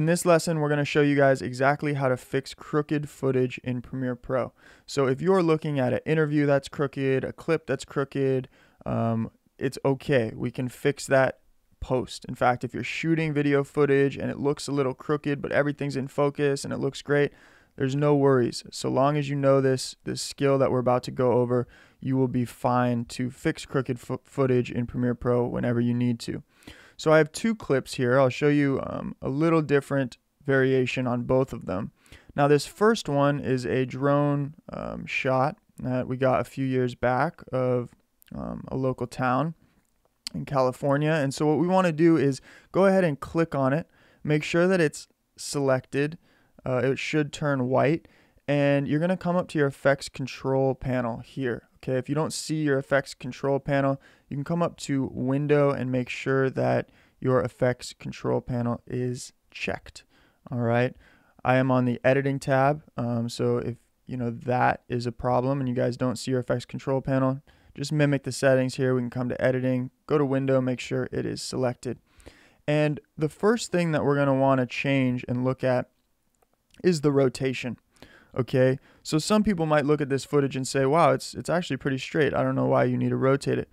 In this lesson, we're going to show you guys exactly how to fix crooked footage in Premiere Pro. So if you're looking at an interview that's crooked, a clip that's crooked, um, it's okay. We can fix that post. In fact, if you're shooting video footage and it looks a little crooked, but everything's in focus and it looks great, there's no worries. So long as you know this, this skill that we're about to go over, you will be fine to fix crooked fo footage in Premiere Pro whenever you need to. So I have two clips here. I'll show you um, a little different variation on both of them. Now this first one is a drone um, shot that we got a few years back of um, a local town in California. And so what we want to do is go ahead and click on it, make sure that it's selected. Uh, it should turn white and you're going to come up to your effects control panel here. Okay, if you don't see your effects control panel, you can come up to window and make sure that your effects control panel is checked. All right, I am on the editing tab. Um, so if you know that is a problem and you guys don't see your effects control panel, just mimic the settings here. We can come to editing, go to window, make sure it is selected. And the first thing that we're going to want to change and look at is the rotation. Okay, so some people might look at this footage and say, "Wow, it's it's actually pretty straight. I don't know why you need to rotate it."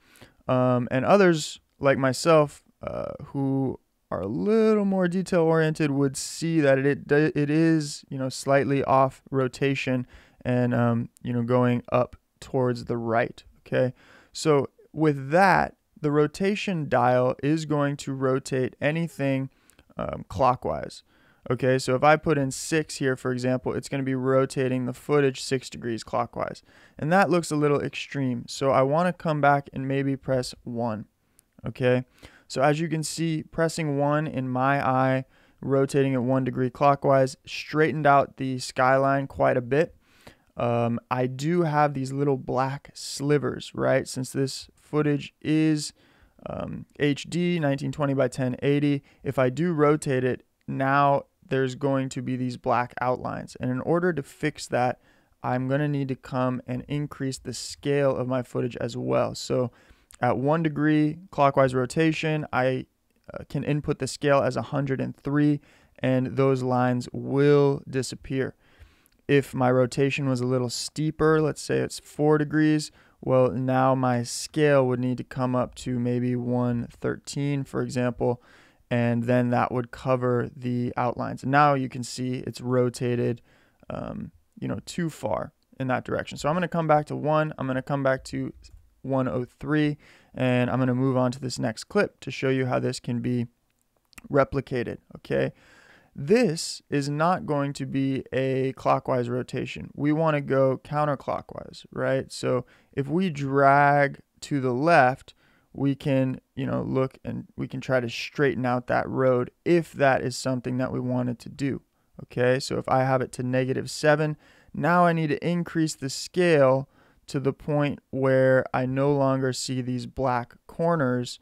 Um, and others, like myself, uh, who are a little more detail oriented, would see that it it is you know slightly off rotation and um, you know going up towards the right. Okay, so with that, the rotation dial is going to rotate anything um, clockwise. Okay, so if I put in 6 here, for example, it's going to be rotating the footage 6 degrees clockwise. And that looks a little extreme, so I want to come back and maybe press 1. Okay, so as you can see, pressing 1 in my eye, rotating at 1 degree clockwise, straightened out the skyline quite a bit. Um, I do have these little black slivers, right? Since this footage is um, HD 1920 by 1080, if I do rotate it, now there's going to be these black outlines. And in order to fix that, I'm going to need to come and increase the scale of my footage as well. So at one degree clockwise rotation, I uh, can input the scale as 103 and those lines will disappear. If my rotation was a little steeper, let's say it's four degrees, well, now my scale would need to come up to maybe 113, for example, and then that would cover the outlines. And now you can see it's rotated, um, you know, too far in that direction. So I'm going to come back to 1, I'm going to come back to 103, and I'm going to move on to this next clip to show you how this can be replicated, okay? This is not going to be a clockwise rotation. We want to go counterclockwise, right? So if we drag to the left, we can, you know, look and we can try to straighten out that road if that is something that we wanted to do. Okay, so if I have it to negative 7, now I need to increase the scale to the point where I no longer see these black corners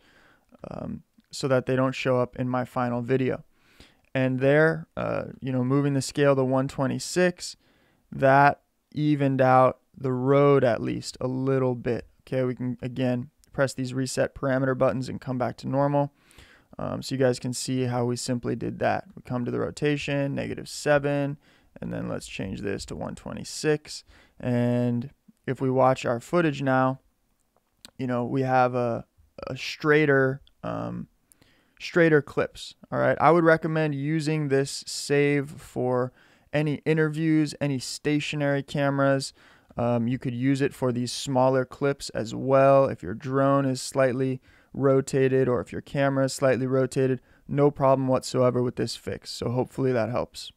um, so that they don't show up in my final video. And there, uh, you know, moving the scale to 126, that evened out the road at least a little bit. Okay, we can again press these reset parameter buttons and come back to normal. Um, so you guys can see how we simply did that. We come to the rotation, negative 7, and then let's change this to 126. And if we watch our footage now, you know, we have a, a straighter, um, straighter clips. All right. I would recommend using this save for any interviews, any stationary cameras. Um, you could use it for these smaller clips as well. If your drone is slightly rotated or if your camera is slightly rotated, no problem whatsoever with this fix. So hopefully that helps.